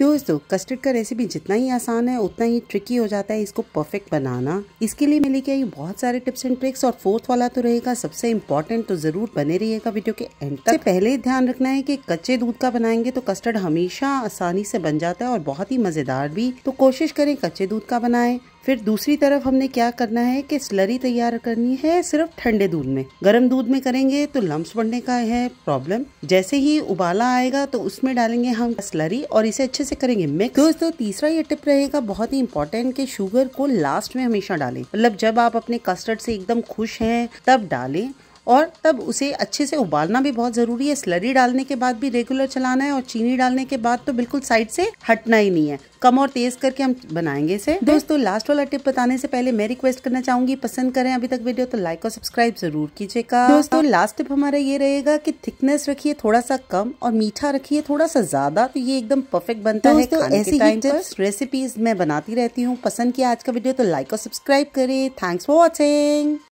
दोस्तों कस्टर्ड का रेसिपी जितना ही आसान है उतना ही ट्रिकी हो जाता है इसको परफेक्ट बनाना इसके लिए मैं लेके आई बहुत सारे टिप्स एंड ट्रिक्स और फोर्थ वाला तो रहेगा सबसे इम्पोर्टेंट तो जरूर बने रहिएगा वीडियो के एंड तक पहले ध्यान रखना है कि कच्चे दूध का बनाएंगे तो कस्टर्ड हमेशा आसानी से बन जाता है और बहुत ही मजेदार भी तो कोशिश करें कच्चे दूध का बनाए फिर दूसरी तरफ हमने क्या करना है कि स्लरी तैयार करनी है सिर्फ ठंडे दूध में गर्म दूध में करेंगे तो लम्ब बढ़ने का है प्रॉब्लम जैसे ही उबाला आएगा तो उसमें डालेंगे हम स्लरी और इसे अच्छे से करेंगे मिक्स दोस्तों तीसरा ये टिप रहेगा बहुत ही इंपॉर्टेंट कि शुगर को लास्ट में हमेशा डालें मतलब जब आप अपने कस्टर्ड से एकदम खुश हैं तब डालें और तब उसे अच्छे से उबालना भी बहुत ज़रूरी है स्लरी डालने के बाद भी रेगुलर चलाना है और चीनी डालने के बाद तो बिल्कुल साइड से हटना ही नहीं है कम और तेज करके हम बनाएंगे इसे दोस्तों लास्ट वाला टिप बताने से पहले मैं रिक्वेस्ट करना चाहूंगी पसंद करें अभी तक वीडियो तो लाइक और सब्सक्राइब जरूर कीजिएगा दोस्तों लास्ट टिप हमारा ये रहेगा कि थिकनेस रखिए थोड़ा सा कम और मीठा रखिए थोड़ा सा ज्यादा तो ये एकदम परफेक्ट बनता है ऐसी रेसिपीज मैं बनाती रहती हूँ पसंद किया आज का वीडियो तो लाइक और सब्सक्राइब करे थैंक्स फॉर वॉचिंग